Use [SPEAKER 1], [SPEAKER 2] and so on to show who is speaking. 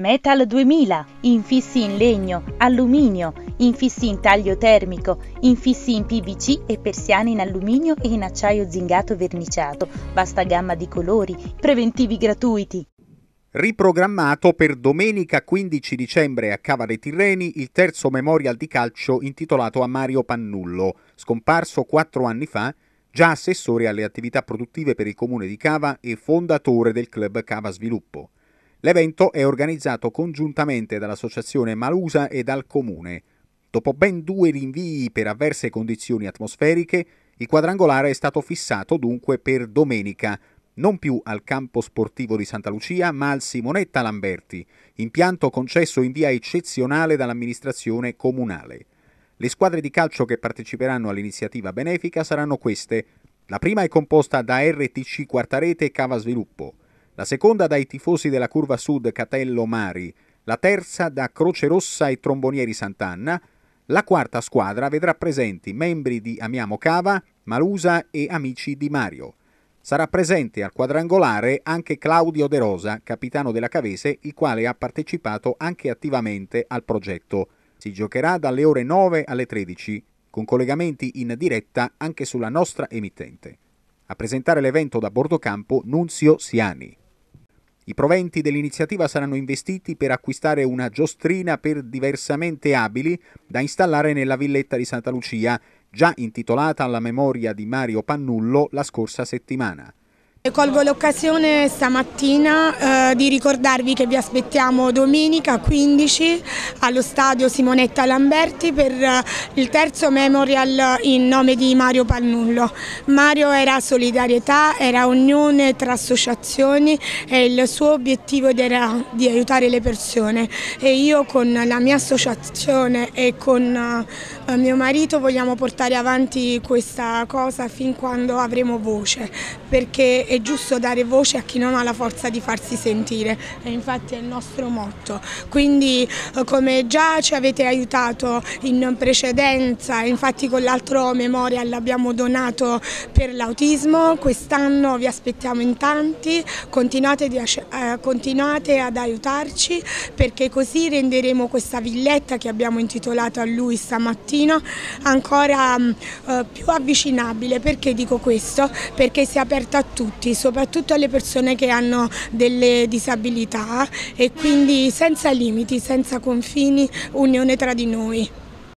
[SPEAKER 1] Metal 2000, infissi in legno, alluminio, infissi in taglio termico, infissi in PVC e persiane in alluminio e in acciaio zingato verniciato, vasta gamma di colori, preventivi gratuiti.
[SPEAKER 2] Riprogrammato per domenica 15 dicembre a Cava dei Tirreni il terzo memorial di calcio intitolato a Mario Pannullo, scomparso quattro anni fa, già assessore alle attività produttive per il comune di Cava e fondatore del club Cava Sviluppo. L'evento è organizzato congiuntamente dall'Associazione Malusa e dal Comune. Dopo ben due rinvii per avverse condizioni atmosferiche, il quadrangolare è stato fissato dunque per domenica, non più al campo sportivo di Santa Lucia, ma al Simonetta Lamberti, impianto concesso in via eccezionale dall'amministrazione comunale. Le squadre di calcio che parteciperanno all'iniziativa benefica saranno queste. La prima è composta da RTC Quartarete e Cava Sviluppo, la seconda dai tifosi della curva sud Catello Mari, la terza da Croce Rossa e Trombonieri Sant'Anna, la quarta squadra vedrà presenti membri di Amiamo Cava, Malusa e Amici di Mario. Sarà presente al quadrangolare anche Claudio De Rosa, capitano della Cavese, il quale ha partecipato anche attivamente al progetto. Si giocherà dalle ore 9 alle 13, con collegamenti in diretta anche sulla nostra emittente. A presentare l'evento da bordo campo Nunzio Siani. I proventi dell'iniziativa saranno investiti per acquistare una giostrina per diversamente abili da installare nella villetta di Santa Lucia, già intitolata alla memoria di Mario Pannullo la scorsa settimana.
[SPEAKER 1] Colgo l'occasione stamattina eh, di ricordarvi che vi aspettiamo domenica 15 allo stadio Simonetta Lamberti per eh, il terzo memorial in nome di Mario Pannullo. Mario era solidarietà, era unione tra associazioni e il suo obiettivo era di aiutare le persone e io con la mia associazione e con eh, mio marito vogliamo portare avanti questa cosa fin quando avremo voce perché è giusto dare voce a chi non ha la forza di farsi sentire e infatti è il nostro motto. Quindi eh, come già ci avete aiutato in precedenza, infatti con l'altro memorial l'abbiamo donato per l'autismo, quest'anno vi aspettiamo in tanti, continuate, di, eh, continuate ad aiutarci perché così renderemo questa villetta che abbiamo intitolato a lui stamattina ancora mm, eh, più avvicinabile. Perché dico questo? Perché si è aperta a tutti tutti, soprattutto alle persone che hanno delle disabilità e quindi senza limiti, senza confini, unione tra di noi.